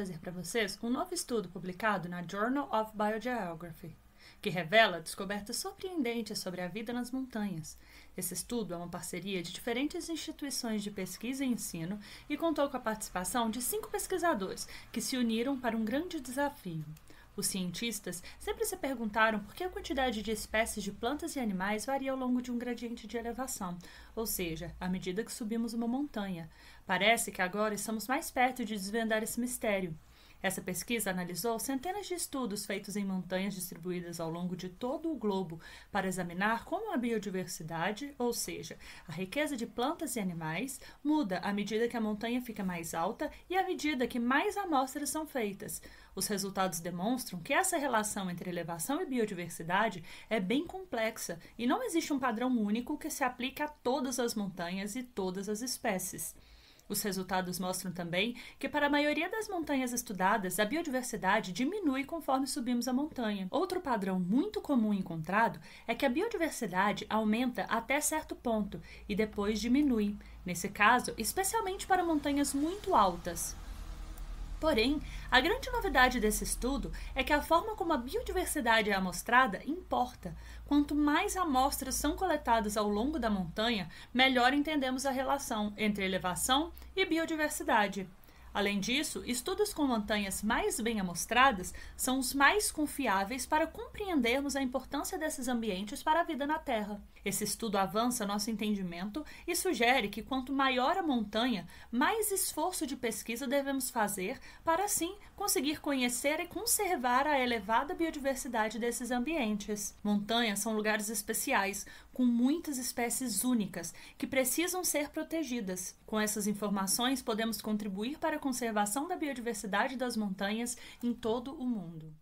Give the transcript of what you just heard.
trazer para vocês um novo estudo publicado na Journal of Biogeography, que revela descobertas surpreendentes sobre a vida nas montanhas. Esse estudo é uma parceria de diferentes instituições de pesquisa e ensino e contou com a participação de cinco pesquisadores que se uniram para um grande desafio: os cientistas sempre se perguntaram por que a quantidade de espécies de plantas e animais varia ao longo de um gradiente de elevação, ou seja, à medida que subimos uma montanha. Parece que agora estamos mais perto de desvendar esse mistério. Essa pesquisa analisou centenas de estudos feitos em montanhas distribuídas ao longo de todo o globo para examinar como a biodiversidade, ou seja, a riqueza de plantas e animais, muda à medida que a montanha fica mais alta e à medida que mais amostras são feitas. Os resultados demonstram que essa relação entre elevação e biodiversidade é bem complexa e não existe um padrão único que se aplique a todas as montanhas e todas as espécies. Os resultados mostram também que, para a maioria das montanhas estudadas, a biodiversidade diminui conforme subimos a montanha. Outro padrão muito comum encontrado é que a biodiversidade aumenta até certo ponto e depois diminui, nesse caso, especialmente para montanhas muito altas. Porém, a grande novidade desse estudo é que a forma como a biodiversidade é amostrada importa. Quanto mais amostras são coletadas ao longo da montanha, melhor entendemos a relação entre elevação e biodiversidade. Além disso, estudos com montanhas mais bem amostradas são os mais confiáveis para compreendermos a importância desses ambientes para a vida na Terra. Esse estudo avança nosso entendimento e sugere que quanto maior a montanha, mais esforço de pesquisa devemos fazer para assim conseguir conhecer e conservar a elevada biodiversidade desses ambientes. Montanhas são lugares especiais, com muitas espécies únicas que precisam ser protegidas. Com essas informações, podemos contribuir para a conservação da biodiversidade das montanhas em todo o mundo.